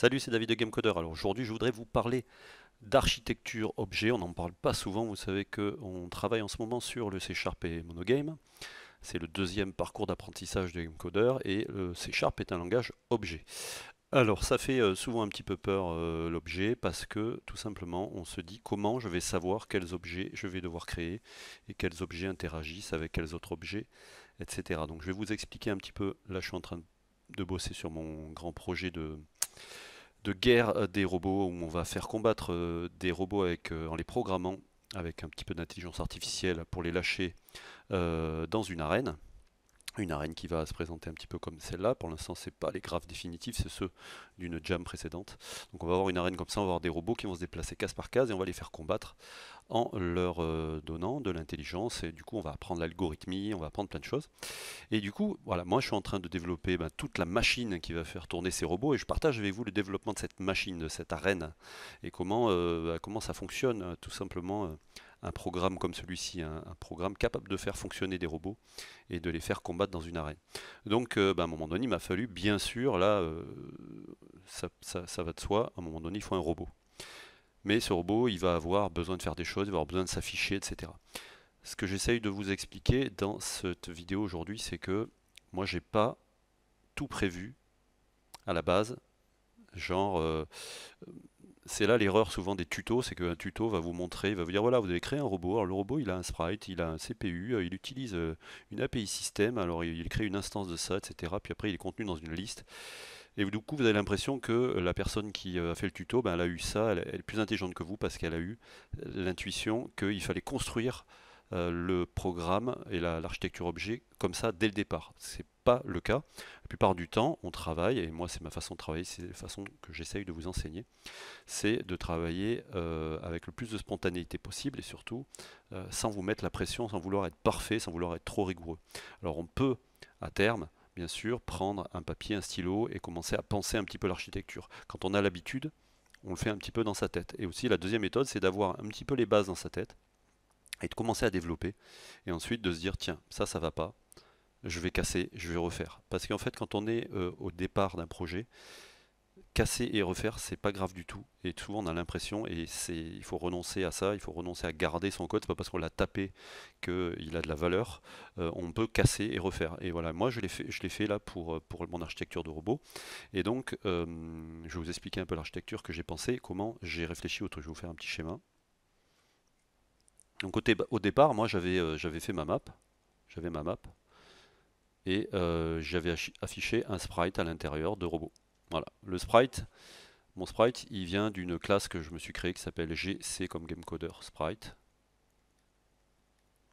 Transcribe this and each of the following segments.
Salut, c'est David de GameCoder. Alors aujourd'hui, je voudrais vous parler d'architecture objet. On n'en parle pas souvent. Vous savez qu'on travaille en ce moment sur le C Sharp et Monogame. C'est le deuxième parcours d'apprentissage de GameCoder et le C Sharp est un langage objet. Alors ça fait euh, souvent un petit peu peur euh, l'objet parce que tout simplement on se dit comment je vais savoir quels objets je vais devoir créer et quels objets interagissent avec quels autres objets, etc. Donc je vais vous expliquer un petit peu, là je suis en train de bosser sur mon grand projet de, de guerre des robots où on va faire combattre euh, des robots euh, en les programmant avec un petit peu d'intelligence artificielle pour les lâcher euh, dans une arène une arène qui va se présenter un petit peu comme celle-là. Pour l'instant, c'est pas les graphes définitifs, c'est ceux d'une jam précédente. Donc on va avoir une arène comme ça, on va avoir des robots qui vont se déplacer case par case et on va les faire combattre en leur euh, donnant de l'intelligence. Et du coup, on va apprendre l'algorithmie, on va apprendre plein de choses. Et du coup, voilà, moi je suis en train de développer ben, toute la machine qui va faire tourner ces robots et je partage avec vous le développement de cette machine, de cette arène et comment, euh, ben, ça fonctionne tout simplement. Euh, un programme comme celui-ci, un, programme capable de faire fonctionner des robots et de les faire combattre dans une arène. Donc euh, bah, à un moment donné, il m'a fallu, bien sûr, là, euh, ça, va de soi, à un moment donné, il faut un robot. Mais ce robot, il va avoir besoin de faire des choses, il va avoir besoin de s'afficher, etc. Ce que j'essaye de vous expliquer dans cette vidéo aujourd'hui, c'est que moi, j'ai pas tout prévu à la base, genre euh, c'est là l'erreur souvent des tutos, c'est qu'un tuto va vous montrer, va vous dire voilà, vous avez créé un robot. Alors le robot, il a un sprite, il a un CPU, euh, il utilise euh, une API système, alors il crée une instance de ça, etc. Puis après, il est contenu dans une liste. Et du coup, vous avez l'impression que la personne qui euh, a fait le tuto, ben, elle a eu ça, elle, est plus intelligente que vous parce qu'elle a eu l'intuition qu'il fallait construire euh, le programme et l'architecture objet comme ça dès le départ. C'est pas le cas. La plupart du temps, on travaille, et moi c'est ma façon de travailler, c'est la façon que j'essaye de vous enseigner, c'est de travailler euh, avec le plus de spontanéité possible et surtout euh, sans vous mettre la pression, sans vouloir être parfait, sans vouloir être trop rigoureux. Alors on peut, à terme, bien sûr, prendre un papier, un stylo et commencer à penser un petit peu l'architecture. Quand on a l'habitude, on le fait un petit peu dans sa tête. Et aussi la deuxième méthode, c'est d'avoir un petit peu les bases dans sa tête, et de commencer à développer, et ensuite de se dire tiens, ça, ça va pas, je vais casser, je vais refaire. Parce qu'en fait, quand on est euh, au départ d'un projet, casser et refaire, c'est pas grave du tout. Et souvent, on a l'impression, et c'est, il faut renoncer à ça, il faut renoncer à garder son code. n'est pas parce qu'on l'a tapé qu'il a de la valeur. Euh, on peut casser et refaire. Et voilà, moi, je l'ai fait, je l'ai fait là pour, euh, pour mon architecture de robot. Et donc, je vais vous expliquer un peu l'architecture que j'ai pensé comment j'ai réfléchi au truc. Je vais vous faire un petit schéma. Donc au, départ, moi j'avais euh, j'avais fait ma map, j'avais ma map, et euh, j'avais affiché un sprite à l'intérieur de robot. Voilà, le sprite, mon sprite, il vient d'une classe que je me suis créée qui s'appelle GC comme gamecoder sprite.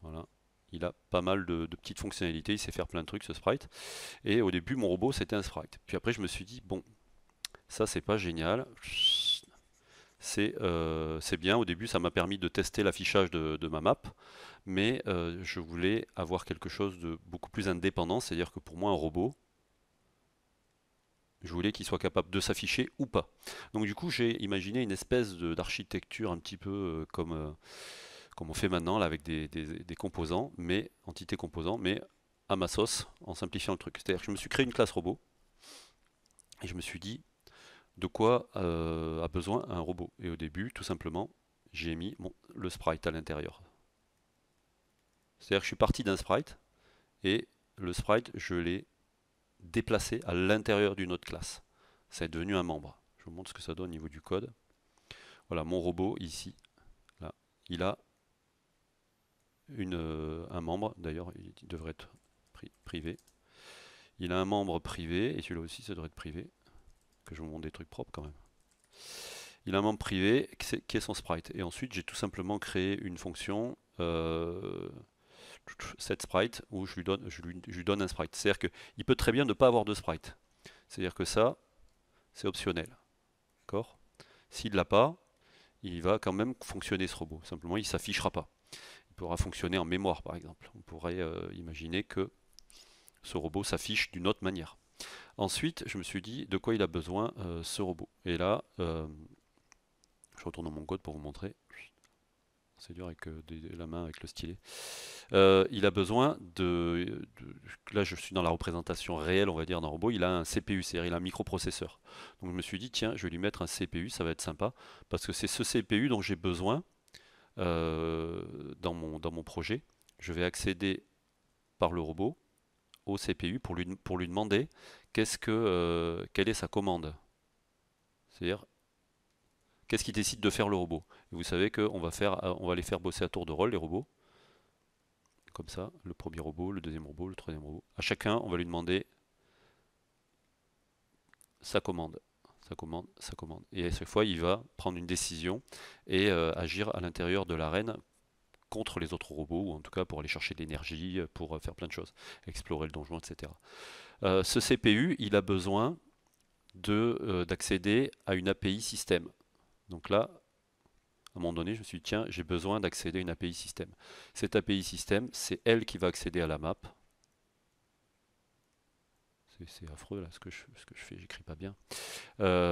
Voilà, il a pas mal de, petites fonctionnalités, il sait faire plein de trucs ce sprite. Et au début, mon robot c'était un sprite. Puis après, je me suis dit, bon, ça c'est pas génial. Euh, c'est bien. Au début, ça m'a permis de tester l'affichage de, ma map, mais euh, je voulais avoir quelque chose de beaucoup plus indépendant, c'est-à-dire que pour moi, un robot, je voulais qu'il soit capable de s'afficher ou pas. Donc du coup, j'ai imaginé une espèce d'architecture un petit peu euh, comme, comme on fait maintenant, là, avec des, des composants, mais entités composants, mais à ma sauce, en simplifiant le truc. C'est-à-dire que je me suis créé une classe robot, et je me suis dit, de quoi euh, a besoin un robot. Et au début, tout simplement, j'ai mis le sprite à l'intérieur. C'est-à-dire que je suis parti d'un sprite et le sprite, je l'ai déplacé à l'intérieur d'une autre classe. Ça est devenu un membre. Je vous montre ce que ça donne au niveau du code. Voilà, mon robot ici, là, il a une, euh, un membre, d'ailleurs il devrait être privé. Il a un membre privé, et celui-là aussi ça devrait être privé que je vous montre des trucs propres quand même. Il a un membre privé qui est son sprite. Et ensuite, j'ai tout simplement créé une fonction euh, set sprite où je lui donne, lui, donne un sprite. C'est-à-dire qu'il peut très bien ne pas avoir de sprite. C'est-à-dire que ça, c'est optionnel. D'accord S'il ne l'a pas, il va quand même fonctionner ce robot. Simplement, il ne s'affichera pas. Il pourra fonctionner en mémoire, par exemple. On pourrait euh, imaginer que ce robot s'affiche d'une autre manière. Ensuite, je me suis dit de quoi il a besoin euh, ce robot. Et là, euh, je retourne dans mon code pour vous montrer. C'est dur avec euh, la main, avec le stylet. il a besoin de, Là, je suis dans la représentation réelle, on va dire, d'un robot. Il a un CPU, c'est-à-dire il a un microprocesseur. Donc je me suis dit, tiens, je vais lui mettre un CPU, ça va être sympa, parce que c'est ce CPU dont j'ai besoin dans, mon, dans mon projet. Je vais accéder par le robot au CPU pour lui, pour lui demander qu'est-ce que, euh, quelle est sa commande. C'est-à-dire, qu'est-ce qui décide de faire le robot. vous savez qu'on va, faire, on va les faire bosser à tour de rôle, les robots. Comme ça, le premier robot, le deuxième robot, le troisième robot. À chacun, on va lui demander sa commande sa commande, sa commande. Et à chaque fois, il va prendre une décision et euh, agir à l'intérieur de l'arène contre les autres robots, ou en tout cas pour aller chercher de l'énergie, euh, pour euh, faire plein de choses, explorer le donjon, etc. Euh, ce CPU, il a besoin d'accéder à une API système. Donc là, à un moment donné, je me suis dit, tiens, j'ai besoin d'accéder à une API système. Cette API système, c'est elle qui va accéder à la map. C'est affreux là ce que je, ce que je fais, j'écris pas bien.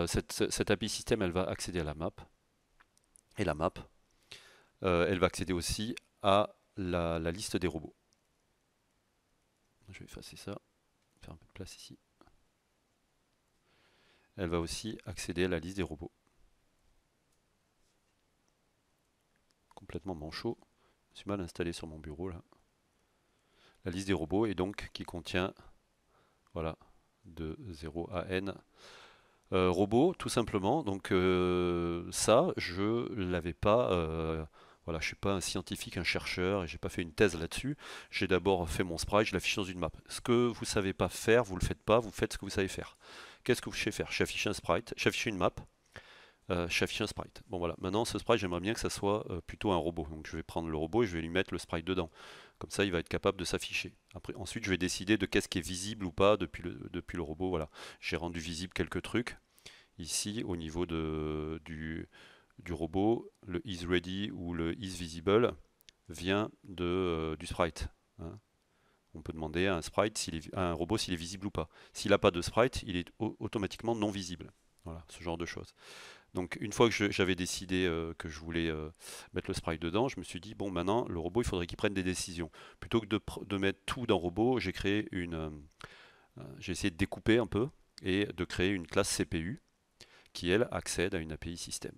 cette API système, elle va accéder à la map. Et la map, euh, elle va accéder aussi à la, liste des robots. Je vais effacer ça, faire un peu de place ici. Elle va aussi accéder à la liste des robots. Complètement manchot. Je suis mal installé sur mon bureau là. La liste des robots et donc qui contient, voilà, de 0 à n. Euh, robots tout simplement. Donc euh, ça, je l'avais pas voilà, je ne suis pas un scientifique, un chercheur, et je n'ai pas fait une thèse là-dessus. J'ai d'abord fait mon sprite, je l'affiche dans une map. Ce que vous ne savez pas faire, vous ne le faites pas, vous faites ce que vous savez faire. Qu'est-ce que vous savez faire J'affiche un sprite, j'affiche une map, euh, j'affiche un sprite. Bon voilà, maintenant ce sprite, j'aimerais bien que ça soit euh, plutôt un robot. Donc je vais prendre le robot et je vais lui mettre le sprite dedans. Comme ça, il va être capable de s'afficher. Ensuite, je vais décider de qu'est-ce qui est visible ou pas depuis le, depuis le robot. Voilà, j'ai rendu visible quelques trucs ici au niveau de, du, du robot, le is ready ou le is visible vient de, euh, du sprite. Hein. On peut demander à un, sprite s'il un robot s'il est visible ou pas. S'il n'a pas de sprite, il est automatiquement non visible. Voilà, ce genre de choses. Donc une fois que j'avais décidé euh, que je voulais euh, mettre le sprite dedans, je me suis dit, bon maintenant, le robot, il faudrait qu'il prenne des décisions. Plutôt que de, de mettre tout dans robot, j'ai créé une... j'ai essayé de découper un peu et de créer une classe CPU qui, elle, accède à une API système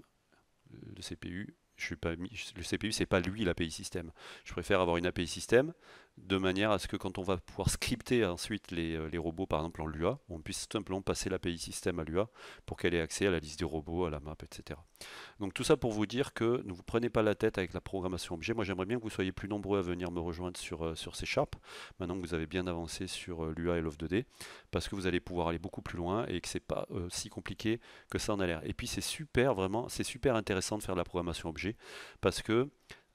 le CPU, je suis pas, le CPU, c'est pas lui l'API système. Je préfère avoir une API système de manière à ce que quand on va pouvoir scripter ensuite euh, les, robots, par exemple en Lua, on puisse simplement passer l'API système à Lua pour qu'elle ait accès à la liste des robots, à la map, etc. Donc tout ça pour vous dire que ne vous prenez pas la tête avec la programmation objet. Moi j'aimerais bien que vous soyez plus nombreux à venir me rejoindre sur, euh, sur C Sharp, maintenant que vous avez bien avancé sur euh, Lua et Love2D, parce que vous allez pouvoir aller beaucoup plus loin et que c'est pas si compliqué que ça en a l'air. Et puis c'est super, vraiment, c'est super intéressant de faire de la programmation objet, parce que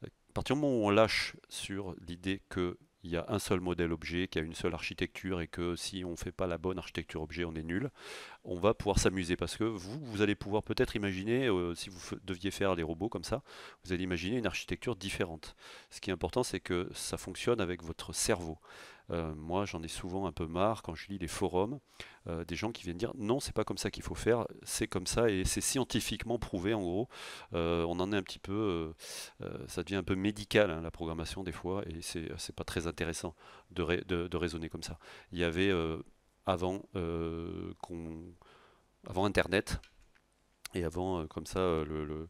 à partir du moment où on lâche sur l'idée que il y a un seul modèle objet qui a une seule architecture et que si on ne fait pas la bonne architecture objet, on est nul, on va pouvoir s'amuser parce que vous, vous allez pouvoir peut-être imaginer, euh, si vous deviez faire des robots comme ça, vous allez imaginer une architecture différente. Ce qui est important, c'est que ça fonctionne avec votre cerveau. Euh, moi, j'en ai souvent un peu marre quand je lis les forums euh, des gens qui viennent dire non, c'est pas comme ça qu'il faut faire, c'est comme ça et c'est scientifiquement prouvé en gros. Euh, on en est un petit peu, ça devient un peu médical hein, la programmation des fois et c'est pas très intéressant de, raisonner comme ça. Il y avait avant qu'on avant Internet et avant comme ça le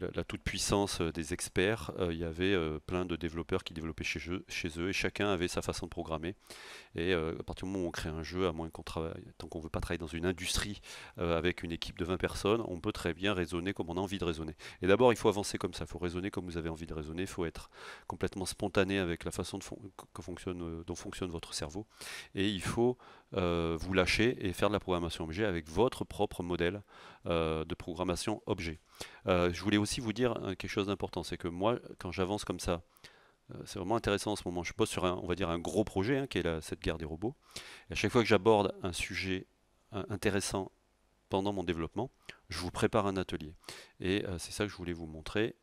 la, toute-puissance euh, des experts, euh, il y avait euh, plein de développeurs qui développaient chez eux, chez eux, et chacun avait sa façon de programmer. Et à partir du moment où on crée un jeu, à moins qu'on travaille, tant qu'on ne veut pas travailler dans une industrie avec une équipe de 20 personnes, on peut très bien raisonner comme on a envie de raisonner. Et d'abord, il faut avancer comme ça, il faut raisonner comme vous avez envie de raisonner, il faut être complètement spontané avec la façon dont fonctionne votre cerveau. Et il faut vous lâcher et faire de la programmation objet avec votre propre modèle de programmation objet. Euh, je voulais aussi vous dire hein, quelque chose d'important, c'est que moi, quand j'avance comme ça, euh, c'est vraiment intéressant en ce moment. Je pose sur un, on va dire un gros projet, hein, qui est cette guerre des robots. Et à chaque fois que j'aborde un sujet intéressant pendant mon développement, je vous prépare un atelier. Et euh, c'est ça que je voulais vous montrer.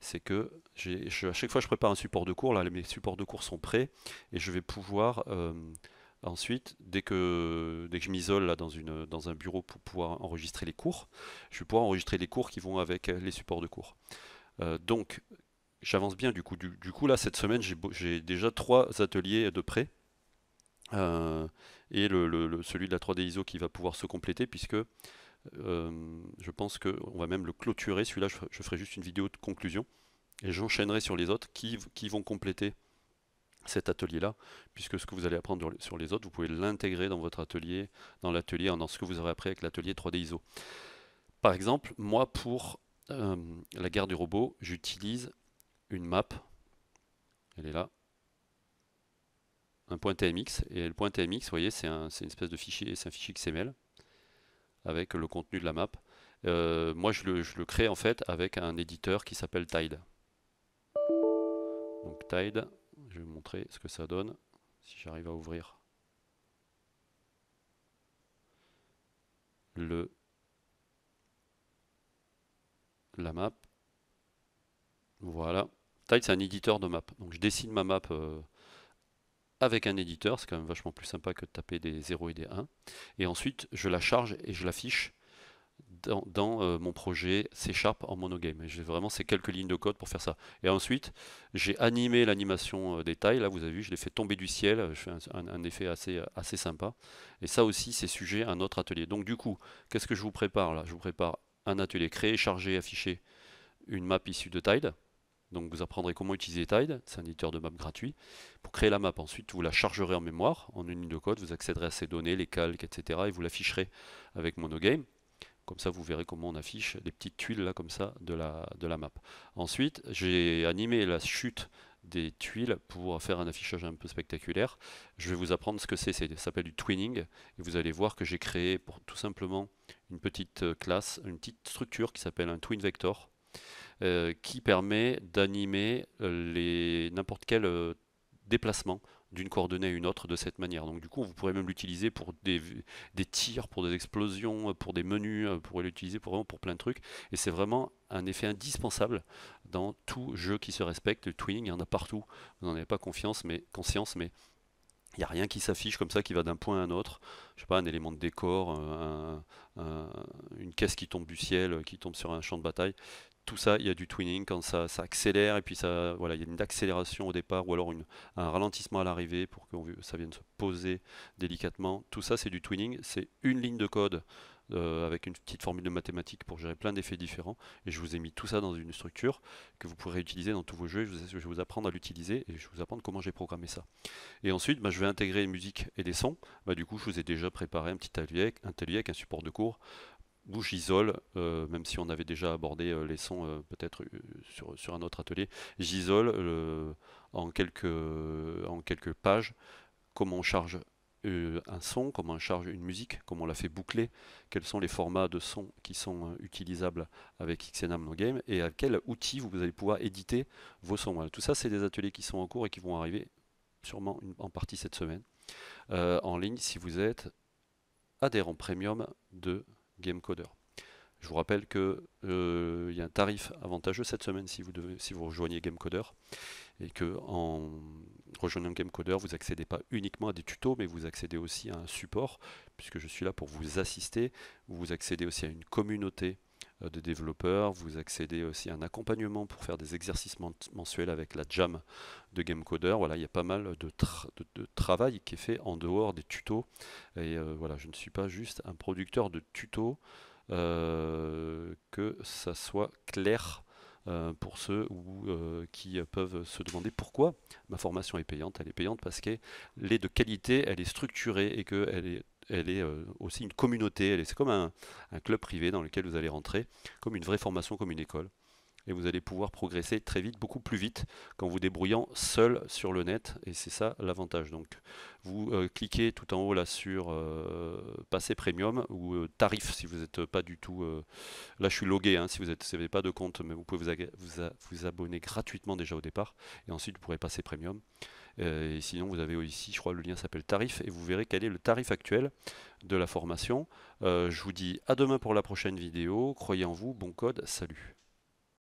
C'est que à chaque fois je prépare un support de cours. Là, mes supports de cours sont prêts et je vais pouvoir Ensuite, dès que, que je m'isole dans, dans un bureau pour pouvoir enregistrer les cours, je vais pouvoir enregistrer les cours qui vont avec euh, les supports de cours. Euh, donc, j'avance bien du coup. Du, coup, là, cette semaine, j'ai déjà trois ateliers de près. Euh, et le, celui de la 3D ISO qui va pouvoir se compléter puisque je pense qu'on va même le clôturer. Celui-là, je, ferai juste une vidéo de conclusion et j'enchaînerai sur les autres qui vont compléter cet atelier-là, puisque ce que vous allez apprendre sur les autres, vous pouvez l'intégrer dans votre atelier, dans l'atelier, dans ce que vous aurez appris avec l'atelier 3D ISO. Par exemple, moi, pour euh, la guerre du robot, j'utilise une map, elle est là, un point TMX, et le point TMX, vous voyez, c'est un, une espèce de fichier, c'est un fichier XML, avec le contenu de la map. Euh, moi, je le, je le crée en fait avec un éditeur qui s'appelle Tide. Donc Tide, je vais vous montrer ce que ça donne si j'arrive à ouvrir le la map. Voilà. Tide c'est un éditeur de map. Donc je dessine ma map euh, avec un éditeur. C'est quand même vachement plus sympa que de taper des 0 et des 1. Et ensuite, je la charge et je l'affiche dans, euh, mon projet C Sharp en monogame. J'ai vraiment ces quelques lignes de code pour faire ça. Et ensuite, j'ai animé l'animation euh, des tailles. Là, vous avez vu, je l'ai fait tomber du ciel. Je fais un, effet assez, assez sympa. Et ça aussi, c'est sujet à un autre atelier. Donc du coup, qu'est-ce que je vous prépare là Je vous prépare un atelier créer, charger, afficher une map issue de Tide. Donc vous apprendrez comment utiliser Tide, c'est un éditeur de map gratuit, pour créer la map. Ensuite, vous la chargerez en mémoire, en une ligne de code, vous accéderez à ces données, les calques, etc. et vous l'afficherez avec Monogame. Comme ça, vous verrez comment on affiche les petites tuiles là comme ça de la, de la map. Ensuite, j'ai animé la chute des tuiles pour faire un affichage un peu spectaculaire. Je vais vous apprendre ce que c'est, ça s'appelle du twinning, et vous allez voir que j'ai créé pour tout simplement une petite euh, classe, une petite structure qui s'appelle un twin vector, euh, qui permet d'animer euh, les n'importe quel déplacement d'une coordonnée à une autre de cette manière. Donc du coup, vous pourrez même l'utiliser pour des, tirs, pour des explosions, pour des menus, euh, vous pourrez l'utiliser pour, pour plein de trucs. Et c'est vraiment un effet indispensable dans tout jeu qui se respecte. Le twinning, il y en a partout. Vous n'en avez pas confiance, mais, conscience, mais il n'y a rien qui s'affiche comme ça, qui va d'un point à un autre. Je sais pas, un élément de décor, euh, un, euh, une caisse qui tombe du ciel, qui tombe sur un champ de bataille. Tout ça, il y a du twinning quand ça, ça accélère et puis ça, voilà, il y a une accélération au départ ou alors un ralentissement à l'arrivée pour que ça vienne se poser délicatement. Tout ça, c'est du twinning. C'est une ligne de code euh, avec une petite formule de mathématiques pour gérer plein d'effets différents. Et je vous ai mis tout ça dans une structure que vous pourrez utiliser dans tous vos jeux. Je, vais vous apprendre à l'utiliser et je vais vous apprendre comment j'ai programmé ça. Et ensuite, bah, je vais intégrer une musique et des sons. Bah, du coup, je vous ai déjà préparé un petit atelier, avec un support de cours où j'isole, euh, même si on avait déjà abordé euh, les sons peut-être sur, un autre atelier, j'isole en, en quelques pages comment on charge euh, un son, comment on charge une musique, comment on la fait boucler, quels sont les formats de son qui sont euh, utilisables avec XNAM No Game et à quel outil vous allez pouvoir éditer vos sons. Tout ça, c'est des ateliers qui sont en cours et qui vont arriver sûrement en partie cette semaine euh, en ligne si vous êtes adhérent premium de GameCoder. Je vous rappelle qu'il il y a un tarif avantageux cette semaine si vous, si vous rejoignez GameCoder et que en rejoignant GameCoder, vous accédez pas uniquement à des tutos, mais vous accédez aussi à un support, puisque je suis là pour vous assister. Vous accédez aussi à une communauté euh, de développeurs, vous accédez aussi à un accompagnement pour faire des exercices mensuels avec la jam de GameCoder. Voilà, il y a pas mal de, travail qui est fait en dehors des tutos. Et euh, voilà, je ne suis pas juste un producteur de tutos, euh, que ça soit clair euh, pour ceux ou euh, qui peuvent se demander pourquoi ma formation est payante. Elle est payante parce qu'elle est de qualité, elle est structurée et qu'elle est elle est euh, aussi une communauté, c'est comme un, club privé dans lequel vous allez rentrer, comme une vraie formation, comme une école et vous allez pouvoir progresser très vite, beaucoup plus vite qu'en vous débrouillant seul sur le net et c'est ça l'avantage. Donc vous euh, cliquez tout en haut là sur euh, passer premium ou euh, tarif si vous n'êtes pas du tout là je suis logué hein, si vous n'avez pas de compte mais vous pouvez vous, vous, abonner gratuitement déjà au départ et ensuite vous pourrez passer premium et sinon vous avez ici je crois le lien s'appelle tarif et vous verrez quel est le tarif actuel de la formation je vous dis à demain pour la prochaine vidéo croyez en vous bon code salut